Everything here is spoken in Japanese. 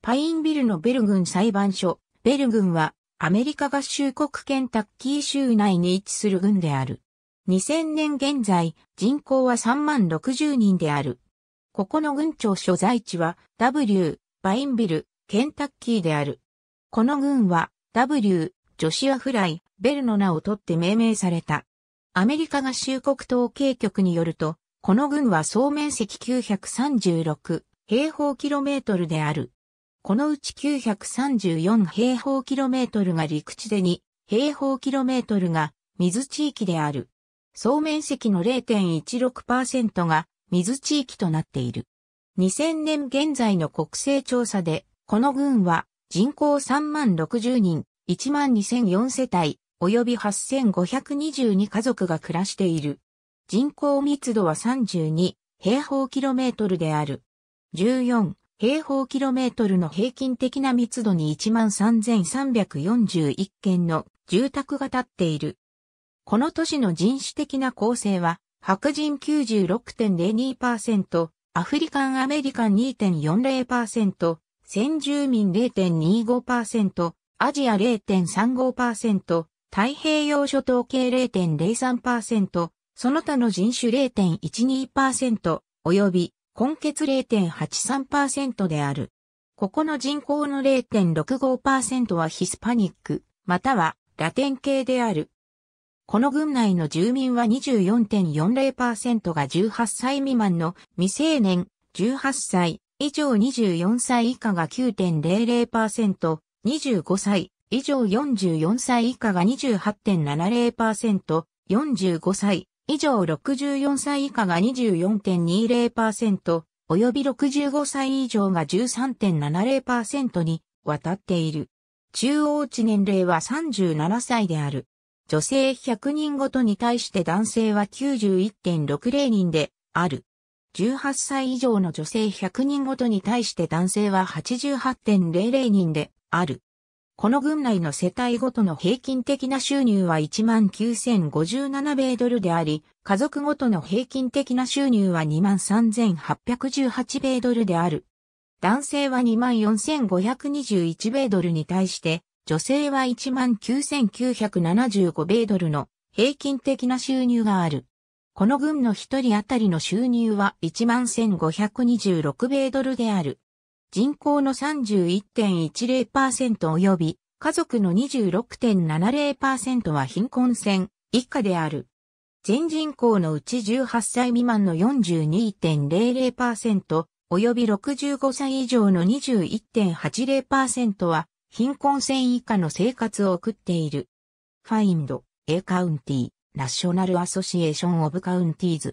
パインビルのベル郡裁判所、ベル郡は、アメリカ合衆国ケンタッキー州内に位置する郡である。2000年現在、人口は3万60人である。ここの郡庁所在地は、W、パインビル、ケンタッキーである。この郡は、W、ジョシア・フライ、ベルの名を取って命名された。アメリカ合衆国統計局によると、この郡は総面積936平方キロメートルである。このうち934平方キロメートルが陸地で2平方キロメートルが水地域である。総面積の0.16%が水地域となっている。2000年現在の国勢調査で、この群は人口3万60人、1万2004世帯、及び8522家族が暮らしている。人口密度は32平方キロメートルである。14平方キロメートルの平均的な密度に13,341件の住宅が建っている。この都市の人種的な構成は、白人96.02%、アフリカンアメリカン2.40%、先住民0.25%、アジア0.35%、太平洋諸島系0.03%、その他の人種0.12%、及び根血0.83%である。ここの人口の0.65%はヒスパニック、またはラテン系である。この群内の住民は24.40%が18歳未満の未成年、18歳以上24歳以下が9.00%、25歳以上44歳以下が28.70%、45歳以上64歳以下が24.20%、及び65歳以上が13.70%に渡っている。中央値年齢は37歳である。女性100人ごとに対して男性は91.60人である。18歳以上の女性100人ごとに対して男性は88.00人である。この軍内の世帯ごとの平均的な収入は19,057米ドルであり、家族ごとの平均的な収入は23,818米ドルである。男性は24,521米ドルに対して、女性は19,975米ドルの平均的な収入がある。この軍の一人当たりの収入は11,526米ドルである。人口の31.10%及び家族の26.70%は貧困線以下である。全人口のうち18歳未満の42.00%及び65歳以上の21.80%は貧困線以下の生活を送っている。Find A County National Association of Counties